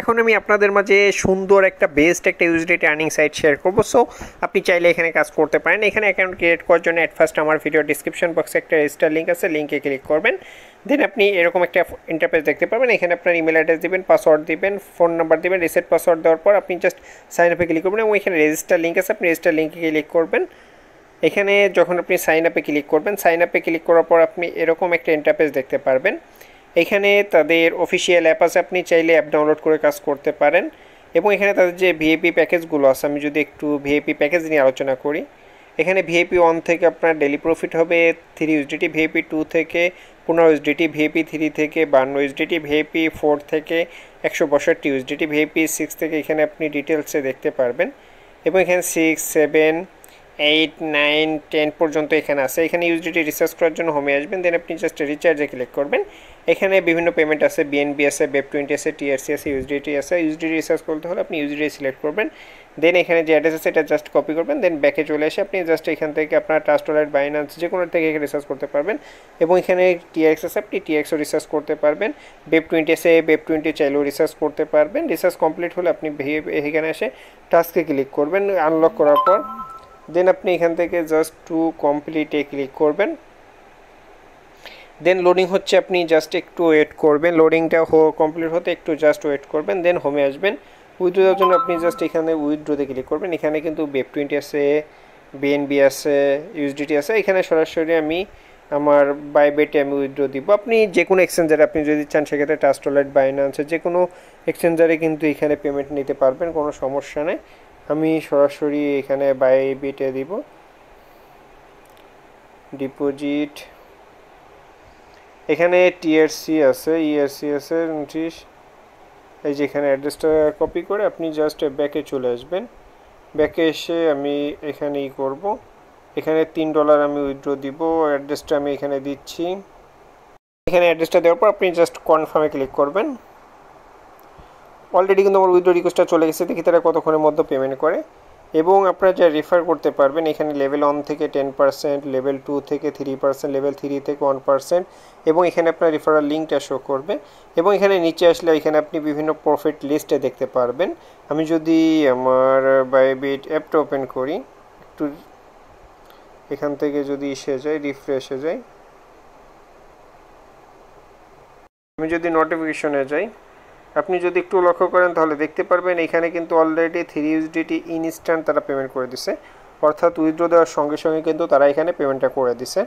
এখন আমি আপনাদের মাঝে সুন্দর একটা বেস্ট একটা use date earning site share করবো সো আপনি চাইলে এখানে কাজ করতে পারেন এখানে অ্যাকাউন্ট ক্রিয়েট করার জন্য অ্যাট ফার্স্ট আমার ভিডিও ডিসক্রিপশন বক্সে একটা রেজিস্টার লিঙ্ক আছে লিঙ্কে ক্লিক করবেন দেন আপনি এরকম একটা ইন্টারপ্রেস দেখতে পাবেন এখানে আপনার ইমেল অ্যাড্রেস দেবেন পাসওয়ার্ড দেবেন ফোন নাম্বার দেবেন রিসেট পাসওয়ার্ড দেওয়ার পর আপনি জাস্ট সাইন আপে ক্লিক করবেন এবং এখানে রেজিস্টার লিঙ্ক আছে আপনি রেজিস্টার লিঙ্কে ক্লিক করবেন এখানে যখন আপনি সাইন আপে ক্লিক করবেন সাইন আপে ক্লিক করার পর আপনি এরকম একটা ইন্টারপ্রেস দেখতে পারবেন এখানে তাদের অফিসিয়াল অ্যাপ আছে আপনি চাইলে অ্যাপ ডাউনলোড করে কাজ করতে পারেন এবং এখানে তাদের যে ভিএপি প্যাকেজগুলো আছে আমি যদি একটু ভিএপি প্যাকেজ নিয়ে আলোচনা করি এখানে ভিএপি ওয়ান থেকে আপনার ডেলি প্রফিট হবে থ্রি ডিটি ভিএপি টু থেকে পনেরো ডিটি ভিএপি থ্রি থেকে বান্ন ইউএসডিটি ভিএপি ফোর থেকে একশো বাষট্টি ডিটি ভিএপি সিক্স থেকে এখানে আপনি ডিটেলসে দেখতে পারবেন এবং এখানে six seven eight nine ten পর্যন্ত এখানে আছে এখানে ইউজিটি রিসার্চ করার জন্য হোমে আসবেন দেন আপনি জাস্ট রিচার্জে ক্লিক করবেন এখানে বিভিন্ন পেমেন্ট আছে বিএনবি আছে বেব টোয়েন্টি আছে টিআরসি আছে ইউজিডি আছে ইউজিডি রিসার্চ করতে হলে আপনি ইউজিডি সিলেক্ট করবেন দেন এখানে যে অ্যাড্রেস আছে এটা জাস্ট কপি করবেন দেন ব্যাকে চলে এসে আপনি জাস্ট এখান থেকে আপনার ট্রাস্ট ওয়ালেট বাইনান্স যে কোনো থেকে এখানে রিসার্চ করতে পারবেন এবং এখানে টিএক্স আছে আপনি টিএক্সও রিসার্চ করতে পারবেন বেব টোয়েন্টি আছে বেব টোয়েন্টি চাইলেও রিসার্চ করতে পারবেন রিসার্চ কমপ্লিট হলে আপনি এখানে এসে টাস্কে ক্লিক করবেন আনলক করার পর দেন আপনি এখান থেকে জাস্ট টু কমপ্লিটে ক্লিক করবেন দেন লোডিং হচ্ছে আপনি জাস্ট একটু ওয়েট করবেন লোডিংটা হো কমপ্লিট হতে একটু জাস্ট ওয়েট করবেন দেন হোমে আসবেন উইথড্রোর জন্য আপনি জাস্ট এখানে উইথড্রোতে ক্লিক করবেন এখানে কিন্তু বেব টোয়েন্টি আছে বিএনবি আছে ইউএসডিটি আছে এখানে সরাসরি আমি আমার বাইবেটে আমি উইথড্রো দিব আপনি যে কোনো এক্সচেঞ্জারে আপনি যদি চান সেক্ষেত্রে টাস্টোলাইট বাইনান্সে যে কোনো এক্সচেঞ্জারে কিন্তু এখানে পেমেন্ট নিতে পারবেন কোনো সমস্যা নেই আমি সরাসরি এখানে বাই বিটে দিব ডিপোজিট এখানে টিআরসি আছে ইআরসি e আছে উনত্রিশ এই যে এখানে অ্যাড্রেসটা কপি করে আপনি জাস্ট ব্যাকে চলে আসবেন ব্যাকে এসে আমি এখানেই করব এখানে তিন ডলার আমি উইথড্র দিব অ্যাড্রেসটা আমি এখানে দিচ্ছি এখানে অ্যাড্রেসটা দেওয়ার পর আপনি জাস্ট কনফার্মে ক্লিক করবেন অলরেডি কিন্তু আমার উইথড্র রিকোয়েস্টটা চলে গেছে দেখি তারা কতক্ষণের মধ্যে পেমেন্ট করে এবং আপনারা যা রেফার করতে পারবেন এখানে লেভেল ওয়ান থেকে টেন পার্সেন্ট লেভেল টু থেকে থ্রি পার্সেন্ট লেভেল থ্রি থেকে ওয়ান পার্সেন্ট এবং এখানে আপনার রেফারাল লিঙ্কটা শো করবে এবং এখানে নিচে আসলে এখানে আপনি বিভিন্ন প্রফিট লিস্টে দেখতে পারবেন আমি যদি আমার বায়োবিট অ্যাপটা ওপেন করি একটু এখান থেকে যদি এসে যায় হয়ে যাই আমি যদি নোটিফিকেশনে যাই আপনি যদি একটু লক্ষ্য করেন তাহলে দেখতে পারবেন এখানে কিন্তু অলরেডি থ্রি ইউএসডিটি ইনস্ট্যান্ট তারা পেমেন্ট করে দিছে অর্থাৎ উইথড্র দেওয়ার সঙ্গে সঙ্গে কিন্তু তারা এখানে পেমেন্টটা করে দিছে